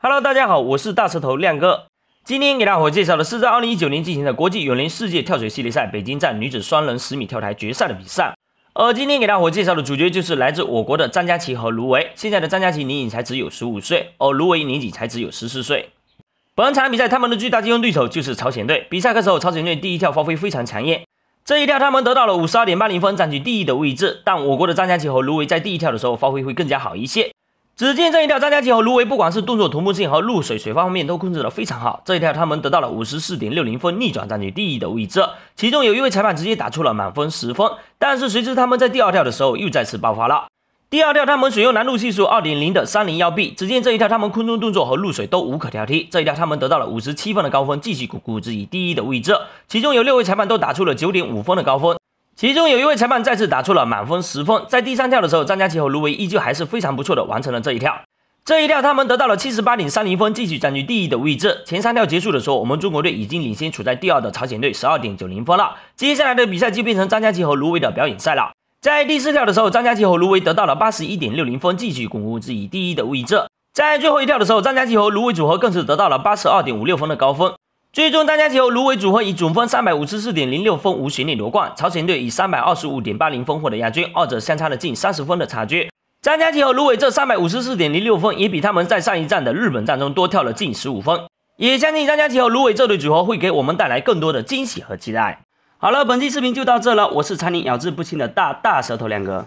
Hello，大家好，我是大舌头亮哥。今天给大伙介绍的是在2019年进行的国际泳联世界跳水系列赛北京站女子双人十米跳台决赛的比赛。而今天给大伙介绍的主角就是来自我国的张佳琪和卢维。现在的张佳琪年仅才只有十五岁，而卢维年纪才只有十四岁。本场比赛，他们的最大竞争对手就是朝鲜队。比赛开始后，朝鲜队第一跳发挥非常抢眼，这一跳他们得到了52.80分，占据第一的位置。但我国的张佳琪和卢维在第一跳的时候发挥会更加好一些。只见这一跳，张家界和芦苇不管是动作同步性和入水水花方面都控制的非常好。这一跳他们得到了五十四点六零分，逆转占据第一的位置。其中有一位裁判直接打出了满分十分。但是谁知他们在第二跳的时候又再次爆发了。第二跳他们使用难度系数二点零的三零幺 B，只见这一跳他们空中动作和入水都无可挑剔。这一跳他们得到了五十七分的高分，继续巩固自己第一的位置。其中有六位裁判都打出了九点五分的高分。其中有一位裁判再次打出了满分十分。在第三跳的时候，张佳琪和卢维依旧还是非常不错的，完成了这一跳。这一跳他们得到了七十八点三零分，继续占据第一的位置。前三跳结束的时候，我们中国队已经领先处在第二的朝鲜队十二点九零分了。接下来的比赛就变成张佳琪和卢维的表演赛了。在第四跳的时候，张佳琪和卢维得到了八十一点六零分，继续巩固自己第一的位置。在最后一跳的时候，张佳琪和卢苇组合更是得到了八十二点五六分的高分。最终，张家齐和芦苇组合以总分三百五十四点零六分无悬念夺冠，朝鲜队以三百二十五点八零分获得亚军，二者相差了近三十分的差距。张家齐和芦苇这三百五十四点零六分也比他们在上一站的日本站中多跳了近十五分，也相信张家齐和芦苇这对组合会给我们带来更多的惊喜和期待。好了，本期视频就到这了，我是常年咬字不清的大大舌头亮哥。